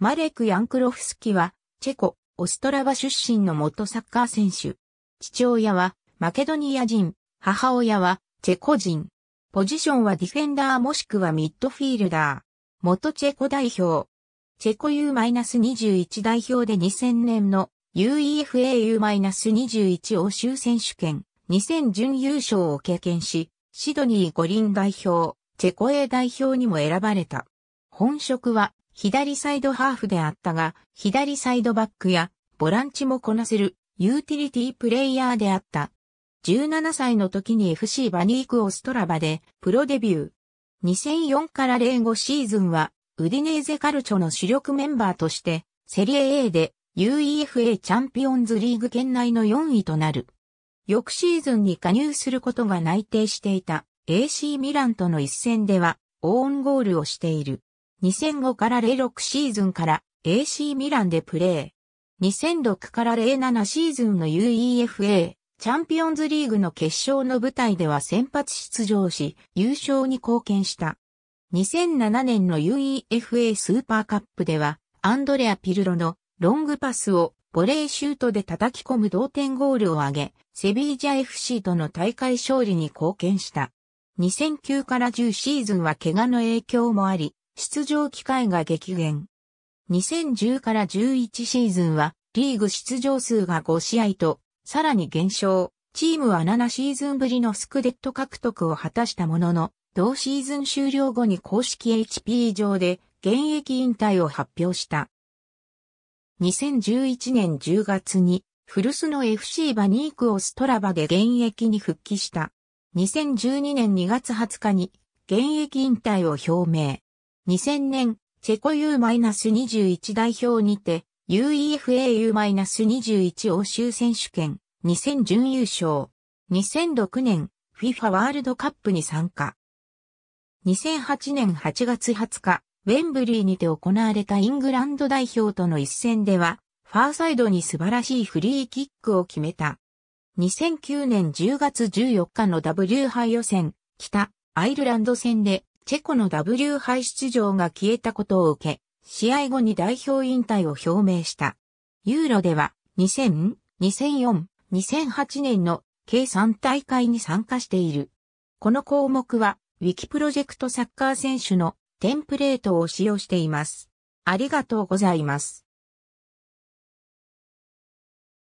マレク・ヤンクロフスキは、チェコ、オストラバ出身の元サッカー選手。父親は、マケドニア人、母親は、チェコ人。ポジションはディフェンダーもしくはミッドフィールダー。元チェコ代表。チェコ U-21 代表で2000年の UEFAU-21 欧州選手権2000準優勝を経験し、シドニー五輪代表、チェコ A 代表にも選ばれた。本職は左サイドハーフであったが、左サイドバックやボランチもこなせるユーティリティプレイヤーであった。17歳の時に FC バニークオストラバでプロデビュー。2004から05シーズンはウディネーゼカルチョの主力メンバーとしてセリエ A で UEFA チャンピオンズリーグ圏内の4位となる。翌シーズンに加入することが内定していた AC ミランとの一戦ではオーンゴールをしている。2005から06シーズンから AC ミランでプレー。2006から07シーズンの UEFA チャンピオンズリーグの決勝の舞台では先発出場し、優勝に貢献した。2007年の UEFA スーパーカップでは、アンドレア・ピルロのロングパスをボレーシュートで叩き込む同点ゴールを挙げ、セビージャ FC との大会勝利に貢献した。2009から10シーズンは怪我の影響もあり、出場機会が激減。2010から11シーズンは、リーグ出場数が5試合と、さらに減少。チームは7シーズンぶりのスクデット獲得を果たしたものの、同シーズン終了後に公式 HP 上で現役引退を発表した。2011年10月に古巣の FC バニークをストラバで現役に復帰した。2012年2月20日に現役引退を表明。2000年、チェコ U-21 代表にて、UEFAU-21 欧州選手権、2000準優勝。2006年、FIFA ワールドカップに参加。2008年8月20日、ウェンブリーにて行われたイングランド代表との一戦では、ファーサイドに素晴らしいフリーキックを決めた。2009年10月14日の W 杯予選、北アイルランド戦でチェコの W 杯出場が消えたことを受け、試合後に代表引退を表明した。ユーロでは2000、2004、2008年の計3大会に参加している。この項目は、ウィキプロジェクトサッカー選手のテンプレートを使用しています。ありがとうございます。